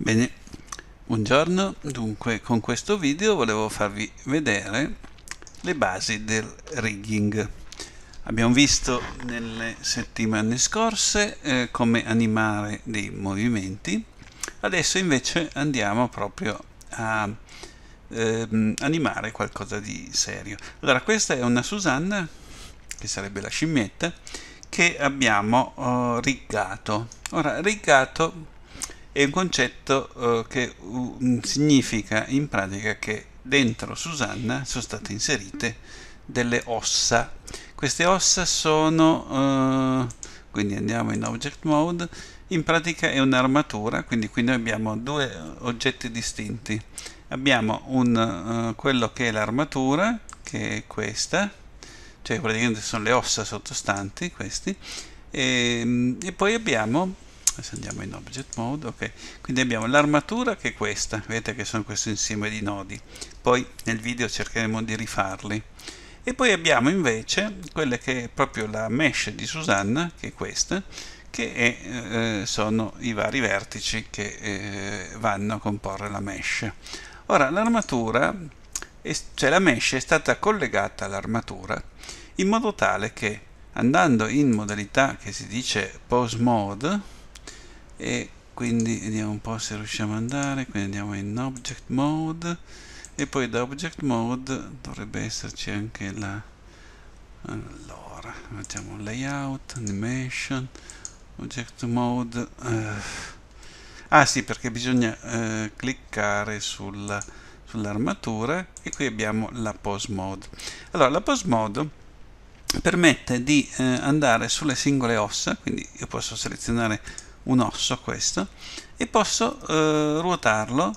Bene, buongiorno, dunque con questo video volevo farvi vedere le basi del rigging. Abbiamo visto nelle settimane scorse eh, come animare dei movimenti, adesso invece andiamo proprio a ehm, animare qualcosa di serio. Allora questa è una Susanna, che sarebbe la scimmietta, che abbiamo oh, riggato. Ora riggato è un concetto eh, che uh, significa in pratica che dentro Susanna sono state inserite delle ossa. Queste ossa sono, eh, quindi andiamo in object mode, in pratica è un'armatura, quindi qui noi abbiamo due oggetti distinti. Abbiamo un, eh, quello che è l'armatura, che è questa, cioè praticamente sono le ossa sottostanti, questi, e, mm, e poi abbiamo adesso andiamo in object mode ok quindi abbiamo l'armatura che è questa vedete che sono questo insieme di nodi poi nel video cercheremo di rifarli e poi abbiamo invece quella che è proprio la mesh di Susanna che è questa che è, eh, sono i vari vertici che eh, vanno a comporre la mesh ora l'armatura cioè la mesh è stata collegata all'armatura in modo tale che andando in modalità che si dice pose mode e quindi vediamo un po' se riusciamo ad andare quindi andiamo in object mode e poi da object mode dovrebbe esserci anche la allora facciamo layout animation object mode uh. ah sì perché bisogna uh, cliccare sul, sull'armatura e qui abbiamo la pose mode allora la pose mode permette di uh, andare sulle singole ossa quindi io posso selezionare un osso questo, e posso eh, ruotarlo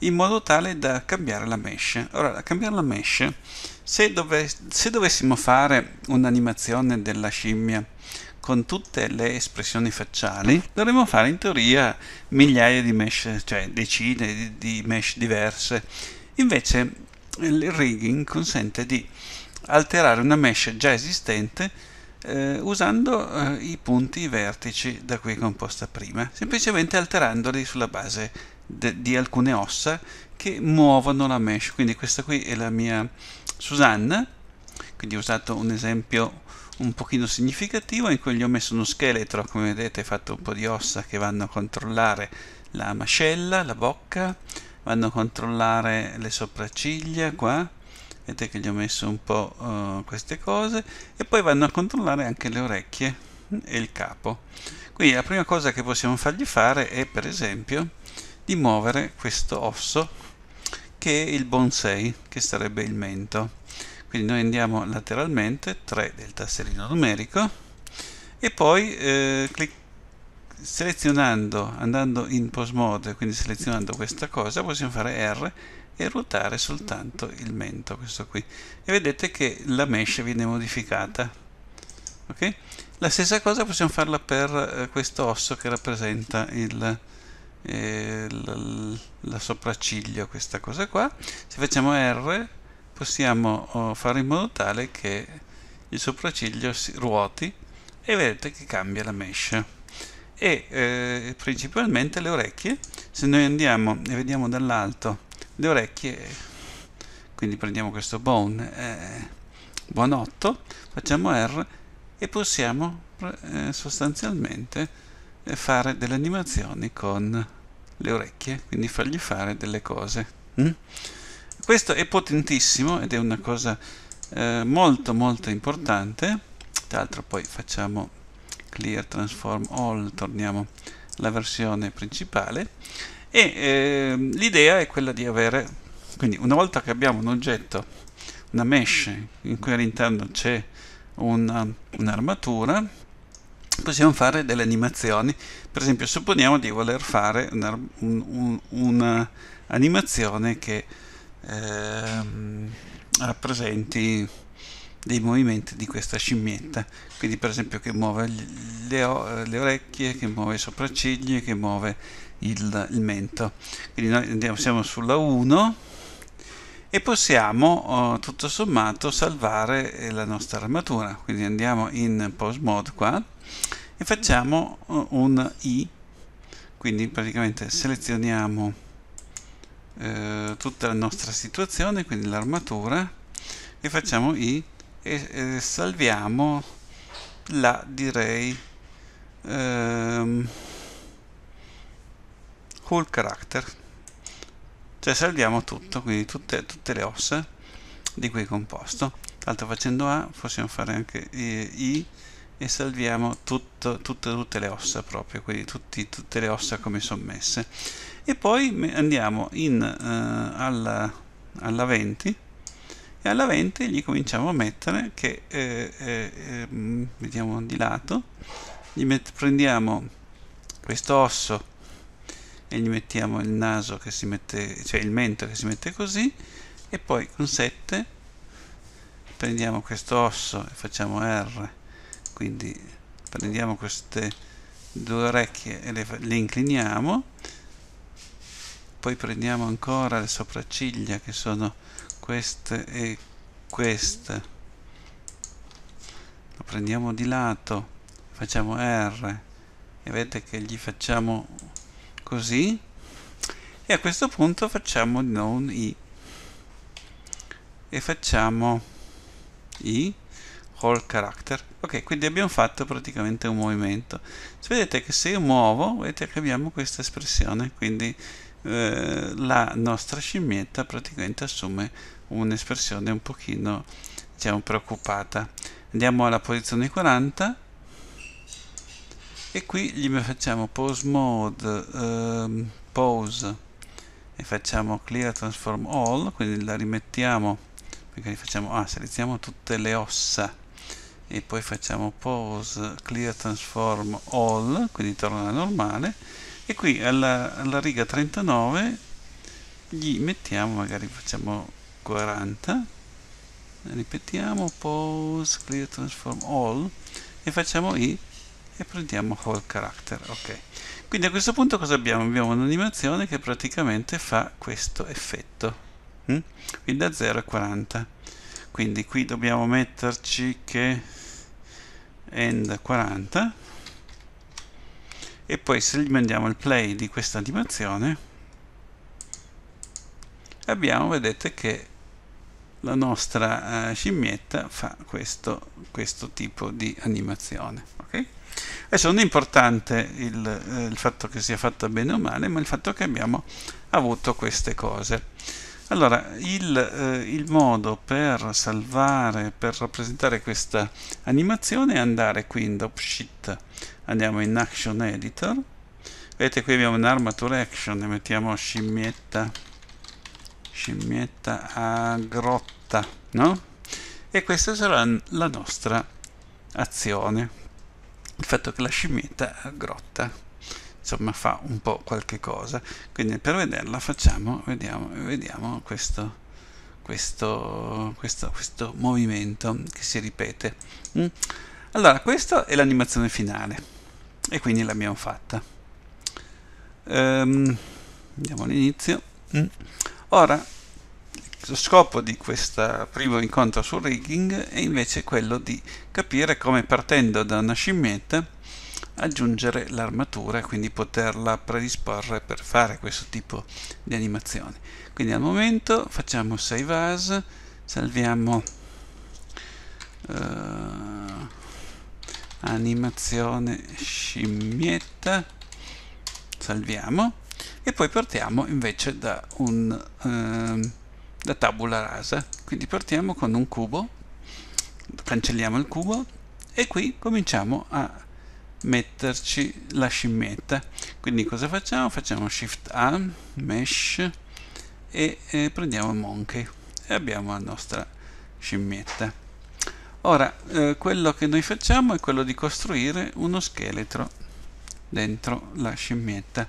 in modo tale da cambiare la mesh. Ora, da cambiare la mesh, se, dove, se dovessimo fare un'animazione della scimmia con tutte le espressioni facciali, dovremmo fare in teoria migliaia di mesh, cioè decine di, di mesh diverse. Invece il rigging consente di alterare una mesh già esistente eh, usando eh, i punti vertici da cui è composta prima, semplicemente alterandoli sulla base de, di alcune ossa che muovono la mesh. Quindi questa qui è la mia Susanna, quindi ho usato un esempio un pochino significativo in cui gli ho messo uno scheletro, come vedete fatto un po' di ossa che vanno a controllare la mascella, la bocca, vanno a controllare le sopracciglia qua, vedete che gli ho messo un po' uh, queste cose e poi vanno a controllare anche le orecchie e il capo quindi la prima cosa che possiamo fargli fare è per esempio di muovere questo osso che è il bonsai che sarebbe il mento quindi noi andiamo lateralmente 3 del tasserino numerico e poi eh, selezionando andando in post mode quindi selezionando questa cosa possiamo fare R e ruotare soltanto il mento, questo qui. E vedete che la mesh viene modificata. Okay? La stessa cosa possiamo farla per eh, questo osso che rappresenta il, eh, la, la sopracciglio, questa cosa qua. Se facciamo R possiamo oh, fare in modo tale che il sopracciglio si ruoti e vedete che cambia la mesh e eh, principalmente le orecchie se noi andiamo e vediamo dall'alto le orecchie quindi prendiamo questo bone eh, buonotto facciamo R e possiamo eh, sostanzialmente eh, fare delle animazioni con le orecchie quindi fargli fare delle cose mm? questo è potentissimo ed è una cosa eh, molto molto importante tra l'altro poi facciamo clear transform all torniamo alla versione principale e eh, l'idea è quella di avere quindi una volta che abbiamo un oggetto una mesh in cui all'interno c'è un'armatura possiamo fare delle animazioni per esempio supponiamo di voler fare un'animazione un, un, che eh, rappresenti dei movimenti di questa scimmietta quindi per esempio che muove le, le orecchie che muove i sopraccigli che muove il, il mento quindi noi andiamo, siamo sulla 1 e possiamo oh, tutto sommato salvare eh, la nostra armatura quindi andiamo in post mode qua e facciamo eh, un i quindi praticamente selezioniamo eh, tutta la nostra situazione quindi l'armatura e facciamo i e, e salviamo la direi ehm, whole character cioè salviamo tutto quindi tutte, tutte le ossa di cui è composto tanto facendo A possiamo fare anche I e salviamo tutto, tutte, tutte, le ossa proprio quindi tutti, tutte le ossa come sommesse e poi andiamo in, eh, alla, alla 20 e alla 20 gli cominciamo a mettere che eh, eh, ehm, vediamo di lato gli prendiamo questo osso e gli mettiamo il naso che si mette, cioè il mento che si mette così e poi con 7 prendiamo questo osso e facciamo R quindi prendiamo queste due orecchie e le, le incliniamo poi prendiamo ancora le sopracciglia che sono queste e queste lo prendiamo di lato facciamo R e vedete che gli facciamo così e a questo punto facciamo non i e facciamo i whole character ok quindi abbiamo fatto praticamente un movimento se vedete che se io muovo vedete che abbiamo questa espressione quindi eh, la nostra scimmietta praticamente assume un'espressione un pochino diciamo preoccupata andiamo alla posizione 40 e qui gli facciamo pose mode um, ehm, pose e facciamo clear transform all quindi la rimettiamo magari facciamo ah, selezioniamo tutte le ossa e poi facciamo pose clear transform all quindi torna alla normale e qui alla, alla riga 39 gli mettiamo magari facciamo 40 ripetiamo pose clear transform all e facciamo i e prendiamo whole character ok quindi a questo punto cosa abbiamo? abbiamo un'animazione che praticamente fa questo effetto mm? quindi da 0 a 40 quindi qui dobbiamo metterci che end 40 e poi se gli mandiamo il play di questa animazione abbiamo vedete che la nostra eh, scimmietta fa questo, questo tipo di animazione okay? Adesso non è importante il, eh, il, fatto che sia fatta bene o male, ma il fatto che abbiamo avuto queste cose. Allora, il, eh, il modo per salvare, per rappresentare questa animazione è andare qui in Dropsheet, andiamo in Action Editor, vedete qui abbiamo un'armature action e mettiamo scimmietta, scimmietta a grotta, no? E questa sarà la nostra azione il fatto che la scimmietta a grotta insomma fa un po' qualche cosa quindi per vederla facciamo vediamo, vediamo questo, questo, questo, questo movimento che si ripete mm? allora questa è l'animazione finale e quindi l'abbiamo fatta ehm, andiamo all'inizio mm. ora lo scopo di questo primo incontro sul rigging è invece quello di capire come partendo da una scimmietta aggiungere l'armatura e quindi poterla predisporre per fare questo tipo di animazione quindi al momento facciamo save as salviamo uh, animazione scimmietta salviamo e poi partiamo invece da un uh, la tabula rasa quindi partiamo con un cubo cancelliamo il cubo e qui cominciamo a metterci la scimmietta quindi cosa facciamo? facciamo shift A mesh e, e prendiamo monkey e abbiamo la nostra scimmietta ora eh, quello che noi facciamo è quello di costruire uno scheletro dentro la scimmietta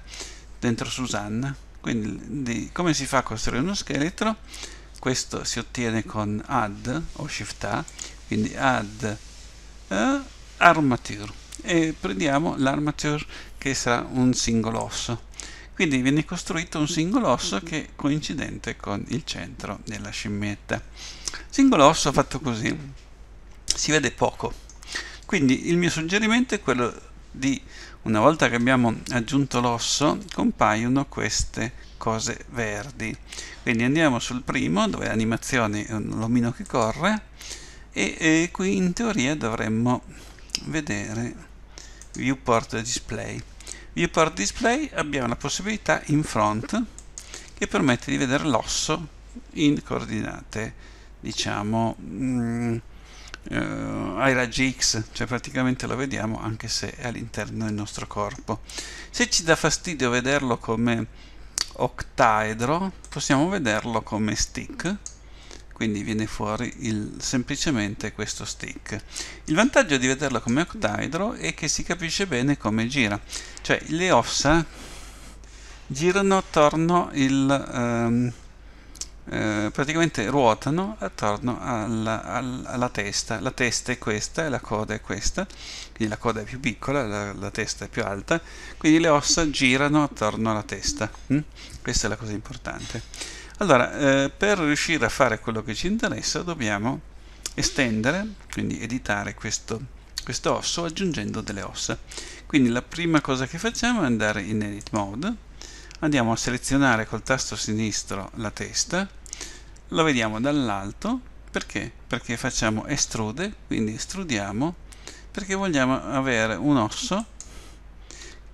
dentro Susanna quindi come si fa a costruire uno scheletro? Questo si ottiene con add o shift A, quindi add eh, armature e prendiamo l'armature che sarà un singolo osso. Quindi viene costruito un singolo osso che è coincidente con il centro della scimmietta. Singolo osso fatto così si vede poco. Quindi il mio suggerimento è quello di una volta che abbiamo aggiunto l'osso compaiono queste cose verdi quindi andiamo sul primo dove animazioni eh, l'omino che corre e, e qui in teoria dovremmo vedere viewport display viewport display abbiamo la possibilità in front che permette di vedere l'osso in coordinate diciamo mh, mm, eh, raggi X, cioè praticamente lo vediamo anche se è all'interno del nostro corpo. Se ci dà fastidio vederlo come octaedro, possiamo vederlo come stick, quindi viene fuori il, semplicemente questo stick. Il vantaggio di vederlo come octaedro è che si capisce bene come gira, cioè le ossa girano attorno il... Ehm, eh, praticamente ruotano attorno alla, alla, alla, testa. La testa è questa e la coda è questa, quindi la coda è più piccola, la, la testa è più alta, quindi le ossa girano attorno alla testa. Mm? Questa è la cosa importante. Allora, eh, per riuscire a fare quello che ci interessa dobbiamo estendere, quindi editare questo, questo osso aggiungendo delle ossa. Quindi la prima cosa che facciamo è andare in Edit Mode, andiamo a selezionare col tasto sinistro la testa, lo vediamo dall'alto, perché? Perché facciamo estrude, quindi estrudiamo, perché vogliamo avere un osso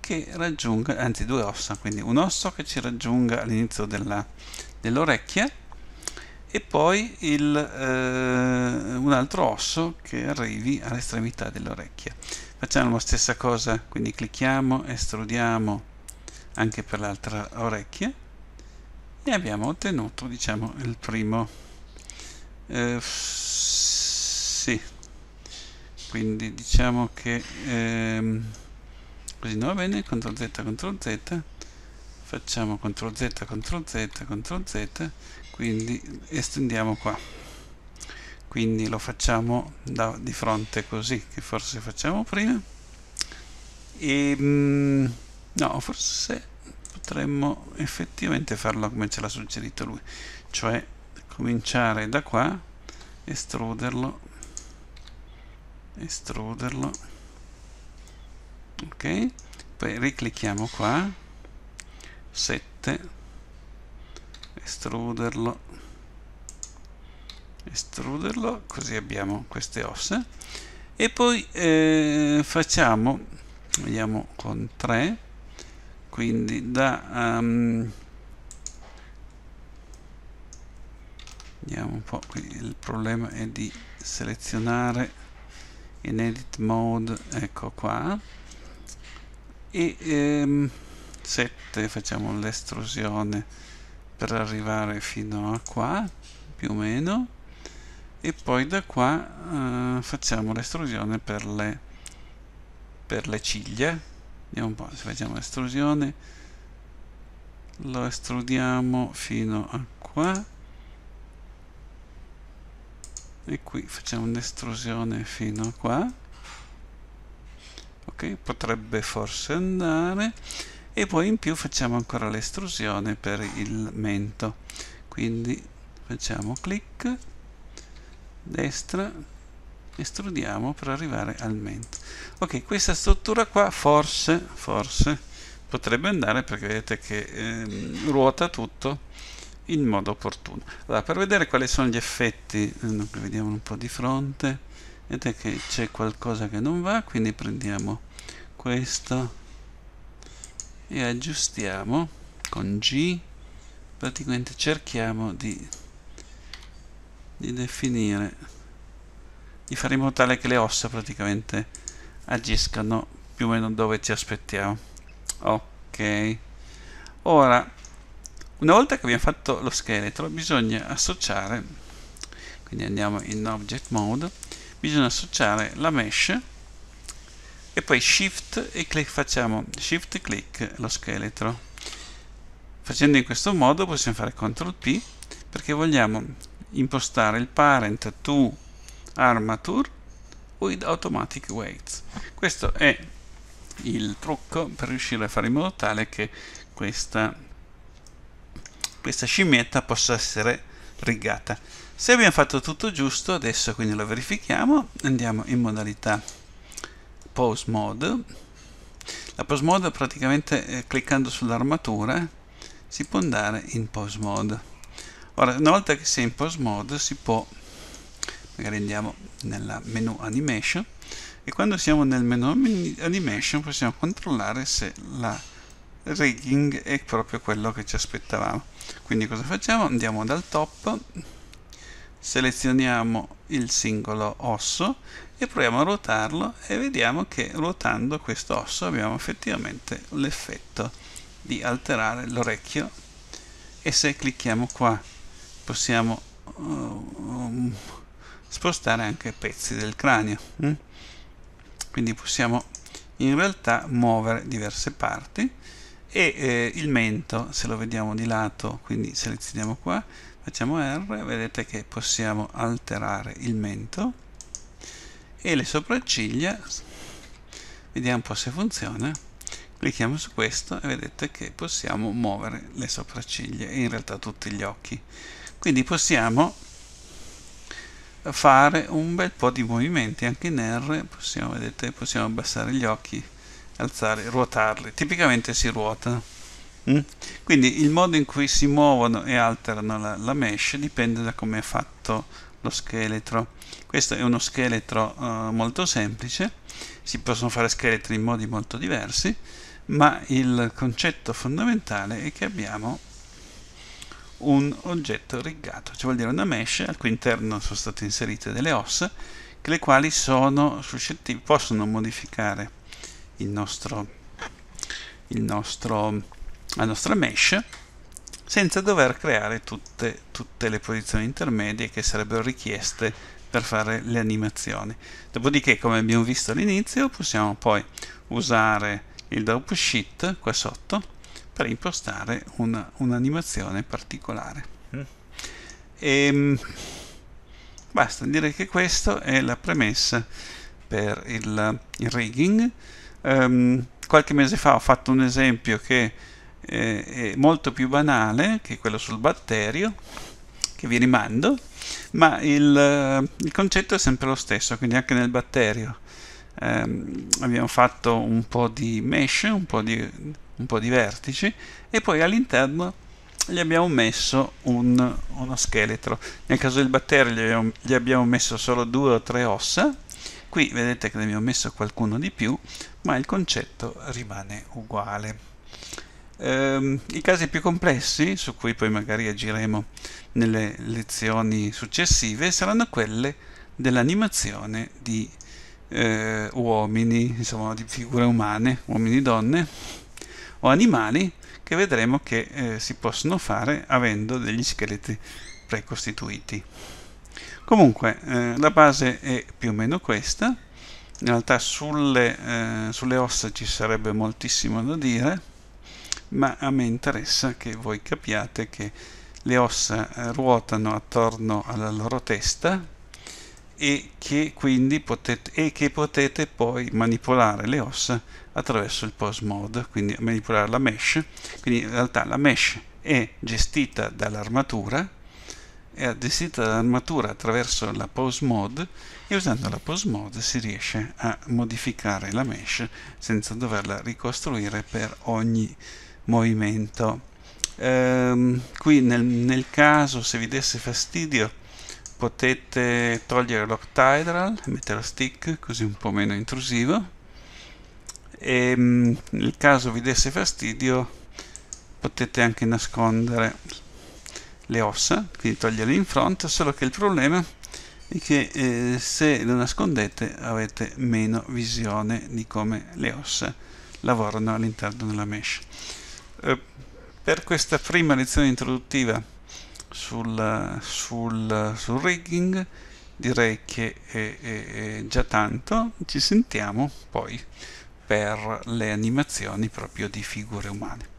che raggiunga, anzi due ossa, quindi un osso che ci raggiunga all'inizio dell'orecchia dell e poi il, eh, un altro osso che arrivi all'estremità dell'orecchia. Facciamo la stessa cosa, quindi clicchiamo, estrudiamo anche per l'altra orecchia e abbiamo ottenuto diciamo il primo eh, sì quindi diciamo che ehm, così non va bene ctrl z ctrl z facciamo ctrl z ctrl z ctrl z quindi estendiamo qua quindi lo facciamo da, di fronte così che forse facciamo prima e mm, no forse potremmo effettivamente farlo come ce l'ha suggerito lui cioè cominciare da qua estruderlo estruderlo ok poi riclicchiamo qua 7 estruderlo estruderlo così abbiamo queste ossa e poi eh, facciamo vediamo con 3 quindi da um, vediamo un po' qui il problema è di selezionare in edit mode ecco qua e um, ehm, 7 facciamo l'estrusione per arrivare fino a qua più o meno e poi da qua uh, facciamo l'estrusione per le, per le ciglia vediamo un po' se facciamo l'estrusione lo estrudiamo fino a qua e qui facciamo un'estrusione fino a qua ok potrebbe forse andare e poi in più facciamo ancora l'estrusione per il mento quindi facciamo clic destra estrudiamo per arrivare al ment. Ok, questa struttura qua forse, forse potrebbe andare perché vedete che ehm, ruota tutto in modo opportuno. Allora, per vedere quali sono gli effetti, eh, vediamo un po' di fronte, vedete che c'è qualcosa che non va, quindi prendiamo questo e aggiustiamo con G, praticamente cerchiamo di, di definire di fare in modo tale che le ossa praticamente agiscano più o meno dove ci aspettiamo ok ora una volta che abbiamo fatto lo scheletro bisogna associare quindi andiamo in object mode bisogna associare la mesh e poi shift e clic facciamo shift click lo scheletro facendo in questo modo possiamo fare ctrl p perché vogliamo impostare il parent to armature with automatic weights. Questo è il trucco per riuscire a fare in modo tale che questa, questa scimmietta possa essere rigata. Se abbiamo fatto tutto giusto, adesso quindi lo verifichiamo, andiamo in modalità pose mode. La pose mode praticamente eh, cliccando sull'armatura si può andare in pose mode. Ora, una volta che si è in pose mode si può magari andiamo nella menu animation e quando siamo nel menu animation possiamo controllare se la rigging è proprio quello che ci aspettavamo quindi cosa facciamo? andiamo dal top selezioniamo il singolo osso e proviamo a ruotarlo e vediamo che ruotando questo osso abbiamo effettivamente l'effetto di alterare l'orecchio e se clicchiamo qua possiamo uh, um, spostare anche pezzi del cranio. Mm? Mm. Quindi possiamo in realtà muovere diverse parti e eh, il mento, se lo vediamo di lato, quindi selezioniamo qua, facciamo R, vedete che possiamo alterare il mento e le sopracciglia, vediamo un po' se funziona, clicchiamo su questo e vedete che possiamo muovere le sopracciglia e in realtà tutti gli occhi. Quindi possiamo fare un bel po' di movimenti anche in R possiamo, vedete, possiamo abbassare gli occhi alzare, ruotarli tipicamente si ruota mm? quindi il modo in cui si muovono e alterano la, la mesh dipende da come è fatto lo scheletro questo è uno scheletro uh, molto semplice si possono fare scheletri in modi molto diversi ma il concetto fondamentale è che abbiamo un oggetto rigato, cioè vuol dire una mesh al cui interno sono state inserite delle ossa, le quali sono possono modificare il nostro, il nostro, la nostra mesh senza dover creare tutte, tutte le posizioni intermedie che sarebbero richieste per fare le animazioni. Dopodiché, come abbiamo visto all'inizio, possiamo poi usare il dropsheet qua sotto per impostare una, un'animazione particolare. Mm. E, ehm, basta, direi che questa è la premessa per il, il rigging. Um, qualche mese fa ho fatto un esempio che eh, è molto più banale, che è quello sul batterio, che vi rimando, ma il, il concetto è sempre lo stesso, quindi anche nel batterio. Um, abbiamo fatto un po' di mesh, un po' di un po' di vertici e poi all'interno gli abbiamo messo un, uno scheletro nel caso del batterio gli abbiamo, gli abbiamo messo solo due o tre ossa qui vedete che ne abbiamo messo qualcuno di più ma il concetto rimane uguale ehm, i casi più complessi su cui poi magari agiremo nelle lezioni successive saranno quelle dell'animazione di eh, uomini insomma di figure umane uomini e donne o animali che vedremo che eh, si possono fare avendo degli scheletri precostituiti. Comunque eh, la base è più o meno questa, in realtà sulle, eh, sulle ossa ci sarebbe moltissimo da dire, ma a me interessa che voi capiate che le ossa eh, ruotano attorno alla loro testa e che quindi potete, e che potete poi manipolare le ossa attraverso il post mode, quindi manipolare la mesh. Quindi in realtà la mesh è gestita dall'armatura, è gestita dall'armatura attraverso la post mode e usando la post mode si riesce a modificare la mesh senza doverla ricostruire per ogni movimento. Ehm, qui nel, nel caso se vi desse fastidio potete togliere l'octedral e mettere stick così un po' meno intrusivo e mm, nel caso vi desse fastidio potete anche nascondere le ossa quindi toglierle in front solo che il problema è che eh, se lo nascondete avete meno visione di come le ossa lavorano all'interno della mesh eh, per questa prima lezione introduttiva sul, sul, sul rigging direi che è, è, è già tanto ci sentiamo poi per le animazioni proprio di figure umane